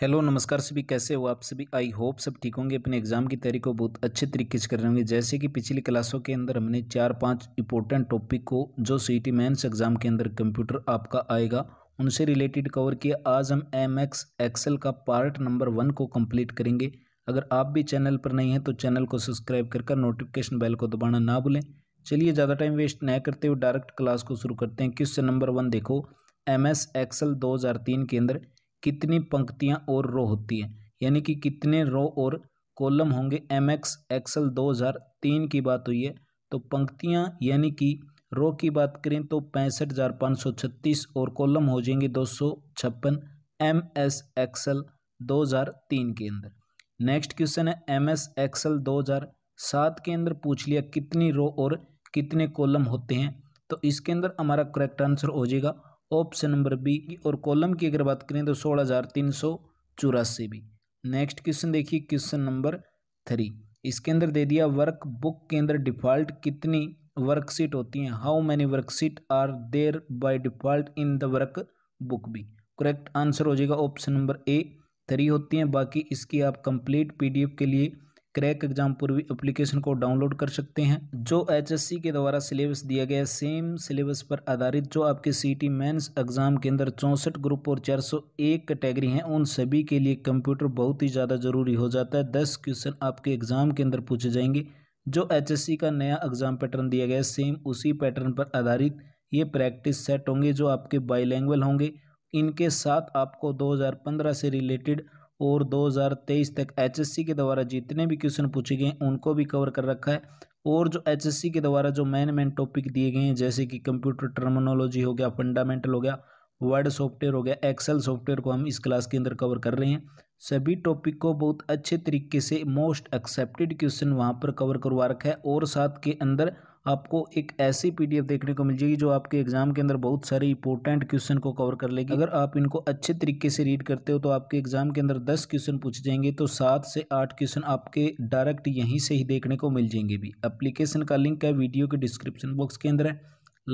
hello नमस्कार सभी कैसे हो आप सभी आई होप सब ठीक होंगे अपने एग्जाम की तैयारी को बहुत अच्छे तरीके से कर रहे होंगे जैसे कि पिछली क्लासों के अंदर हमने चार पांच इंपॉर्टेंट टॉपिक को जो सी टी मेन्स एग्जाम के अंदर कंप्यूटर आपका आएगा उनसे रिलेटेड कवर किया आज हम एम एक्स एक्सेल का पार्ट नंबर वन को कम्प्लीट करेंगे अगर आप भी चैनल पर नहीं हैं तो चैनल को सब्सक्राइब कर कर नोटिफिकेशन बेल को दबाना ना भूलें चलिए ज़्यादा टाइम वेस्ट न करते हुए डायरेक्ट क्लास को शुरू करते हैं क्वेश्चन नंबर वन देखो एम एस एक्सल दो हज़ार तीन के अंदर कितनी पंक्तियाँ और रो होती हैं यानी कि कितने रो और कॉलम होंगे एम एक्स एक्सल दो हज़ार तीन की बात हुई है तो पंक्तियाँ यानी कि रो की बात करें तो पैंसठ हज़ार पाँच सौ छत्तीस और कॉलम हो जाएंगे दो सौ छप्पन एम एस एक्सल दो हज़ार तीन के अंदर नेक्स्ट क्वेश्चन है एम एस एक्सल दो हज़ार सात के अंदर पूछ लिया कितनी रो और कितने कॉलम होते हैं तो इसके अंदर हमारा करेक्ट आंसर हो जाएगा ऑप्शन नंबर बी की और कॉलम की अगर बात करें तो सोलह हज़ार तीन सौ चौरासी भी नेक्स्ट क्वेश्चन देखिए क्वेश्चन नंबर थ्री इसके अंदर दे दिया वर्क बुक के अंदर डिफॉल्ट कितनी वर्कशीट होती हैं how many worksheet are there by default in the workbook भी करेक्ट आंसर हो जाएगा ऑप्शन नंबर ए थ्री होती हैं बाकी इसकी आप कंप्लीट पीडीएफ के लिए क्रैक एग्जाम पूर्वी एप्लीकेशन को डाउनलोड कर सकते हैं जो एचएससी के द्वारा सिलेबस दिया गया सेम सिलेबस पर आधारित जो आपके सीटी मेंस एग्जाम के अंदर चौंसठ ग्रुप और 401 कैटेगरी हैं उन सभी के लिए कंप्यूटर बहुत ही ज़्यादा जरूरी हो जाता है दस क्वेश्चन आपके एग्जाम के अंदर पूछे जाएंगे जो एच का नया एग्जाम पैटर्न दिया गया सेम उसी पैटर्न पर आधारित ये प्रैक्टिस सेट होंगे जो आपके बाईलैंग्वेल होंगे इनके साथ आपको 2015 से रिलेटेड और 2023 तक एचएससी के द्वारा जितने भी क्वेश्चन पूछे गए उनको भी कवर कर रखा है और जो एचएससी के द्वारा जो मेन मेन टॉपिक दिए गए हैं जैसे कि कंप्यूटर टर्मिनोलॉजी हो गया फंडामेंटल हो गया वर्ड सॉफ्टवेयर हो गया एक्सेल सॉफ्टवेयर को हम इस क्लास के अंदर कवर कर रहे हैं सभी टॉपिक को बहुत अच्छे तरीके से मोस्ट एक्सेप्टेड क्वेश्चन वहाँ पर कवर करवा रखा है और साथ के अंदर आपको एक ऐसी पीडीएफ देखने को मिल जाएगी जो आपके एग्जाम के अंदर बहुत सारे इंपॉर्टेंट क्वेश्चन को कवर कर लेगी अगर आप इनको अच्छे तरीके से रीड करते हो तो आपके एग्जाम के अंदर दस क्वेश्चन पूछ जाएंगे तो सात से आठ क्वेश्चन आपके डायरेक्ट यहीं से ही देखने को मिल जाएंगे भी अप्लीकेशन का लिंक है वीडियो के डिस्क्रिप्शन बॉक्स के अंदर है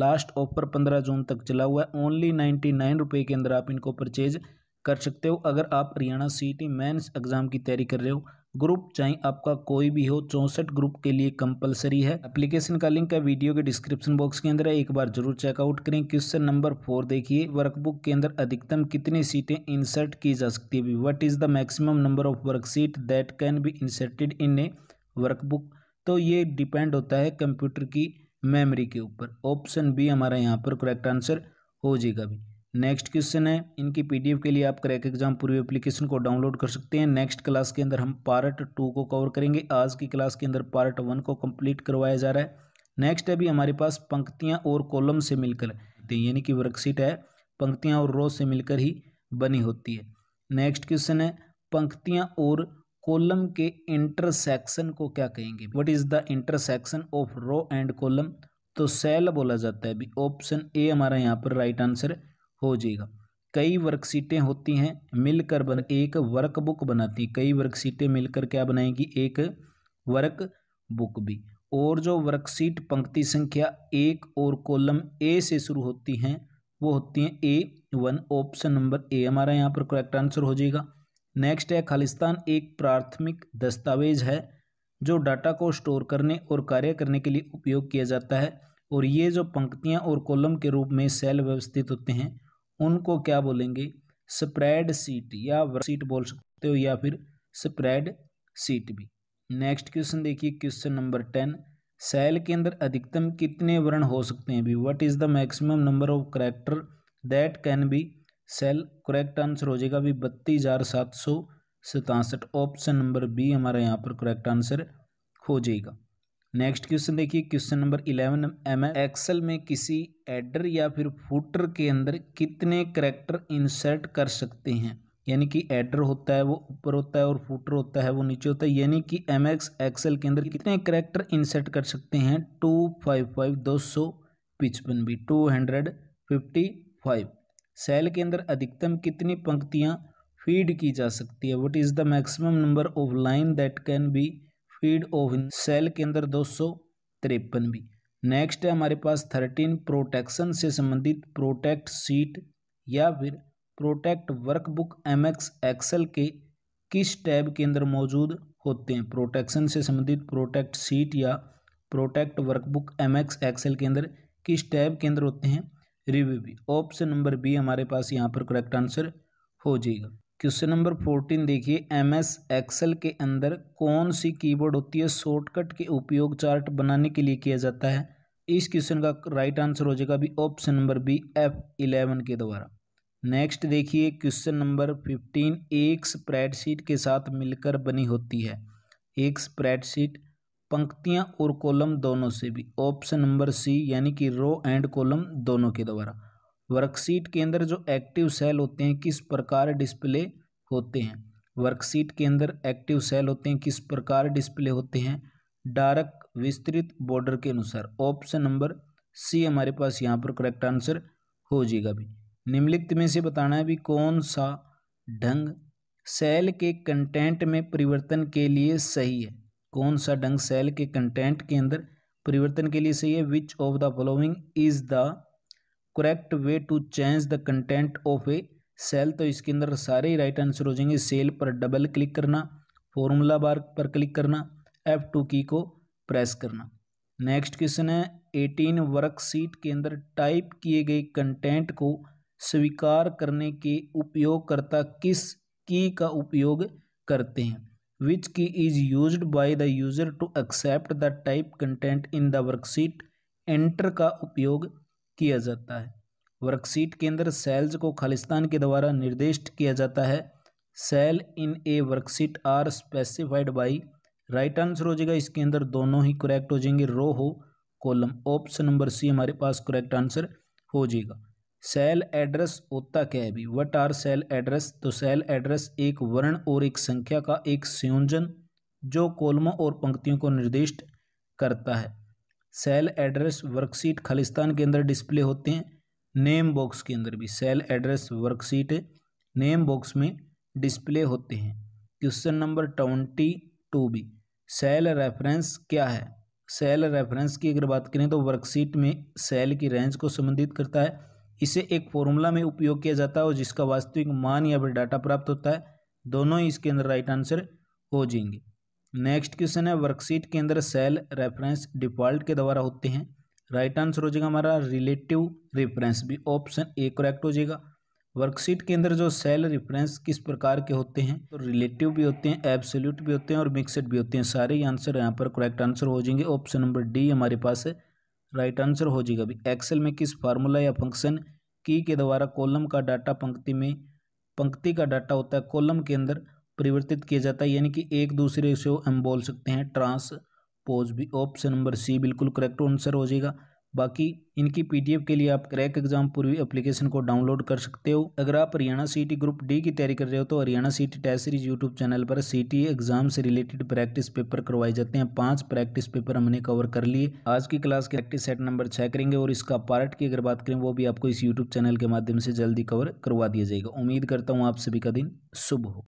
लास्ट ऑफर पंद्रह जून तक चला हुआ है ओनली नाइन्टी नाइन रुपये के अंदर आप इनको परचेज़ कर सकते हो अगर आप हरियाणा टी मेंस एग्ज़ाम की तैयारी कर रहे हो ग्रुप चाहे आपका कोई भी हो चौंसठ ग्रुप के लिए कंपलसरी है एप्लीकेशन का लिंक है वीडियो के डिस्क्रिप्शन बॉक्स के अंदर है एक बार जरूर चेकआउट करें क्वेश्चन नंबर फोर देखिए वर्कबुक के अंदर अधिकतम कितनी सीटें इंसर्ट की जा सकती है what is the maximum number of worksheet that can be inserted in a workbook तो ये डिपेंड होता है कंप्यूटर की मेमरी के ऊपर ऑप्शन बी हमारा यहाँ पर करेक्ट आंसर हो जाएगा भी नेक्स्ट क्वेश्चन है इनकी पीडीएफ के लिए आप क्रैक एग्जाम पूरी एप्लीकेशन को डाउनलोड कर सकते हैं नेक्स्ट क्लास के अंदर हम पार्ट टू को कवर करेंगे आज की क्लास के अंदर पार्ट वन को कंप्लीट करवाया जा रहा है नेक्स्ट अभी हमारे पास पंक्तियाँ और कॉलम से मिलकर यानी कि वर्कशीट है पंक्तियाँ और रो से मिलकर ही बनी होती है नेक्स्ट क्वेश्चन है पंक्तियाँ और कॉलम के इंटरसेक्शन को क्या कहेंगे what is the intersection of row and column तो सेल बोला जाता है अभी ऑप्शन ए हमारा यहाँ पर राइट आंसर है हो जाएगा कई वर्कशीटें होती हैं मिलकर बन एक वर्क बुक बनाती हैं कई वर्कशीटें मिलकर क्या बनाएगी एक वर्क बुक भी और जो वर्कशीट पंक्ति संख्या एक और कॉलम ए से शुरू होती हैं वो होती हैं A one option number A हमारा यहाँ पर करेक्ट आंसर हो जाएगा नेक्स्ट है खालिस्तान एक प्राथमिक दस्तावेज है जो डाटा को स्टोर करने और कार्य करने के लिए उपयोग किया जाता है और ये जो पंक्तियाँ और कॉलम के रूप में सेल व्यवस्थित होते हैं उनको क्या बोलेंगे स्प्रेड सीट या सीट बोल सकते हो या फिर स्प्रेड सीट भी नेक्स्ट क्वेश्चन देखिए क्वेश्चन नंबर टेन सेल के अंदर अधिकतम कितने वर्ण हो सकते हैं भी what is the maximum number of character that can be cell correct answer हो जाएगा भी बत्तीस हज़ार सात सौ सतासठ ऑप्शन नंबर बी हमारा यहाँ पर करेक्ट आंसर हो जाएगा नेक्स्ट क्वेश्चन देखिए question number eleven M Excel में किसी एडर या फिर फूटर के अंदर कितने करेक्टर इंसर्ट कर सकते हैं यानी कि एडर होता है वो ऊपर होता है और फूटर होता है वो नीचे होता है यानी कि एम एक्स एक्सेल के अंदर कितने करेक्टर इंसर्ट कर सकते हैं टू फाइव फाइव दो सौ पिचपन भी two hundred fifty five cell के अंदर अधिकतम कितनी पंक्तियाँ फीड की जा सकती है what is the maximum number of line that can be speed of cell के अंदर दो सौ तिरपन भी नेक्स्ट है हमारे पास थर्टीन प्रोटेक्शन से संबंधित प्रोटेक्ट सीट या फिर protect workbook M X Excel के किस टैब के अंदर मौजूद होते हैं प्रोटेक्शन से संबंधित प्रोटेक्ट सीट या protect workbook M X Excel के अंदर किस टैब के अंदर होते हैं रिव्यू भी ऑप्शन नंबर बी हमारे पास यहाँ पर करेक्ट आंसर हो जाएगा क्वेश्चन नंबर फोर्टीन देखिए एम एस एक्सेल के अंदर कौन सी कीबोर्ड होती है शॉर्टकट के उपयोग चार्ट बनाने के लिए किया जाता है इस क्वेश्चन का राइट आंसर हो जाएगा अभी option number B F eleven के द्वारा नेक्स्ट देखिए क्वेश्चन नंबर फिफ्टीन एक स्प्रेडशीट के साथ मिलकर बनी होती है एक स्प्रेडशीट पंक्तियां और कॉलम दोनों से भी ऑप्शन नंबर सी यानी कि रो एंड कॉलम दोनों के द्वारा वर्कशीट के अंदर जो एक्टिव सेल होते हैं किस प्रकार डिस्प्ले होते हैं वर्कशीट के अंदर एक्टिव सेल होते हैं किस प्रकार डिस्प्ले होते हैं डार्क विस्तृत बॉर्डर के अनुसार ऑप्शन नंबर सी हमारे पास यहाँ पर करेक्ट आंसर हो जाएगा भी निम्नलिखित में से बताना है भी कौन सा ढंग सेल के कंटेंट में परिवर्तन के लिए सही है कौन सा ढंग सेल के कंटेंट के अंदर परिवर्तन के लिए सही है which of the following is the correct way to change the content of a cell तो इसके अंदर सारे राइट आंसर हो जाएंगे सेल पर डबल क्लिक करना फॉर्मूला बार पर क्लिक करना एफ टू की को प्रेस करना नेक्स्ट क्वेश्चन है एटीन वर्कशीट के अंदर टाइप किए गए कंटेंट को स्वीकार करने के उपयोगकर्ता किस की का उपयोग करते हैं which key is use by the user to accept the type content in the worksheet enter का उपयोग किया जाता है वर्कशीट के अंदर सेल्स को खालिस्तान के द्वारा निर्दिष्ट किया जाता है cell in a worksheet are specified by right answer हो जाएगा इसके अंदर दोनों ही करेक्ट हो जाएंगे रो हो कॉलम ऑप्शन नंबर सी हमारे पास करेक्ट आंसर हो जाएगा सेल एड्रेस होता क्या है भी वट आर सेल एड्रेस तो सेल एड्रेस एक वर्ण और एक संख्या का एक संयोजन जो कॉलमों और पंक्तियों को निर्दिष्ट करता है सेल एड्रेस वर्कशीट खालिस्तान के अंदर डिस्प्ले होते हैं नेम बॉक्स के अंदर भी cell address worksheet name box में डिस्प्ले होते हैं क्वेश्चन नंबर ट्वेंटी टू भी सेल रेफरेंस क्या है सेल रेफरेंस की अगर बात करें तो वर्कशीट में सेल की रेंज को संबंधित करता है इसे एक फॉर्मूला में उपयोग किया जाता है और जिसका वास्तविक मान या फिर डाटा प्राप्त होता है दोनों ही इसके अंदर राइट आंसर हो जाएंगे नेक्स्ट क्वेश्चन है वर्कशीट के अंदर सेल रेफरेंस डिफॉल्ट के द्वारा होते हैं राइट आंसर हो जाएगा हमारा रिलेटिव रेफरेंस भी ऑप्शन ए करेक्ट हो जाएगा वर्कशीट के अंदर जो सेल रेफरेंस किस प्रकार के होते हैं तो रिलेटिव भी होते हैं एब्सोल्यूट भी होते हैं और मिक्सड भी होते हैं सारे आंसर यहाँ पर करेक्ट आंसर हो जाएंगे ऑप्शन नंबर डी हमारे पास है राइट आंसर हो जाएगा अभी एक्सेल में किस फार्मूला या फंक्शन की के द्वारा कॉलम का डाटा पंक्ति में पंक्ति का डाटा होता है कॉलम के अंदर परिवर्तित किया जाता है यानी कि एक दूसरे से हम बोल सकते हैं ट्रांस पोज भी ऑप्शन नंबर सी बिल्कुल करेक्ट आंसर हो जाएगा बाकी इनकी पीडीएफ के लिए आप क्रैक एग्जाम पूर्वी एप्लीकेशन को डाउनलोड कर सकते हो अगर आप हरियाणा सीटी ग्रुप डी की तैयारी कर रहे हो तो हरियाणा सीटी टेस्ट सीरीज यूट्यूब चैनल पर सीटी एग्जाम e से रिलेटेड प्रैक्टिस पेपर करवाए जाते हैं पांच प्रैक्टिस पेपर हमने कवर कर लिए आज की क्लास के प्रैक्टिस सेट नंबर छः करेंगे और इसका पार्ट की अगर बात करें वो भी आपको इस यूट्यूब चैनल के माध्यम से जल्दी कवर करवा दिया जाएगा उम्मीद करता हूँ आप सभी का दिन शुभ हो